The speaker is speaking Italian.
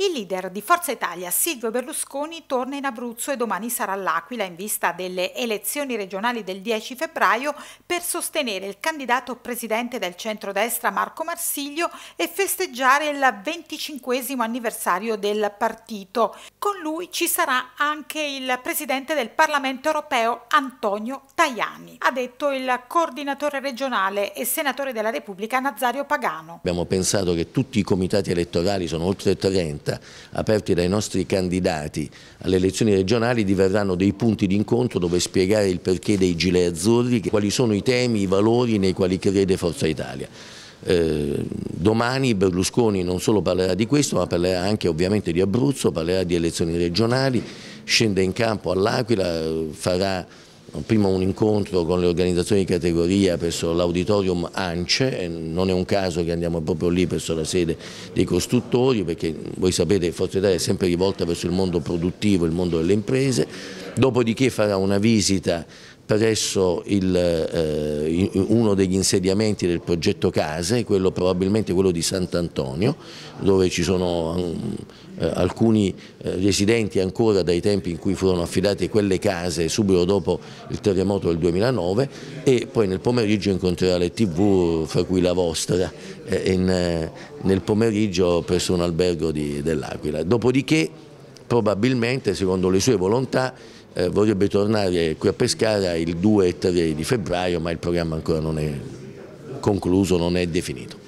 Il leader di Forza Italia Silvio Berlusconi torna in Abruzzo e domani sarà all'Aquila in vista delle elezioni regionali del 10 febbraio per sostenere il candidato presidente del centrodestra Marco Marsiglio e festeggiare il 25 anniversario del partito. Con lui ci sarà anche il presidente del Parlamento europeo Antonio Tajani, ha detto il coordinatore regionale e senatore della Repubblica Nazario Pagano. Abbiamo pensato che tutti i comitati elettorali sono oltre 30 diretta aperti dai nostri candidati alle elezioni regionali diverranno dei punti di incontro dove spiegare il perché dei gilet azzurri, quali sono i temi, i valori nei quali crede Forza Italia. Eh, domani Berlusconi non solo parlerà di questo ma parlerà anche ovviamente di Abruzzo, parlerà di elezioni regionali, scende in campo all'Aquila, eh, farà prima un incontro con le organizzazioni di categoria presso l'auditorium ANCE, non è un caso che andiamo proprio lì presso la sede dei costruttori perché voi sapete che Forza Italia è sempre rivolta verso il mondo produttivo, il mondo delle imprese, dopodiché farà una visita presso il, eh, uno degli insediamenti del progetto Case, quello probabilmente quello di Sant'Antonio, dove ci sono mm, eh, alcuni eh, residenti ancora dai tempi in cui furono affidate quelle case subito dopo il terremoto del 2009 e poi nel pomeriggio incontrerà le tv, fra cui la vostra, eh, in, eh, nel pomeriggio presso un albergo dell'Aquila. Dopodiché probabilmente secondo le sue volontà eh, vorrebbe tornare qui a Pescara il 2 e 3 di febbraio ma il programma ancora non è concluso, non è definito.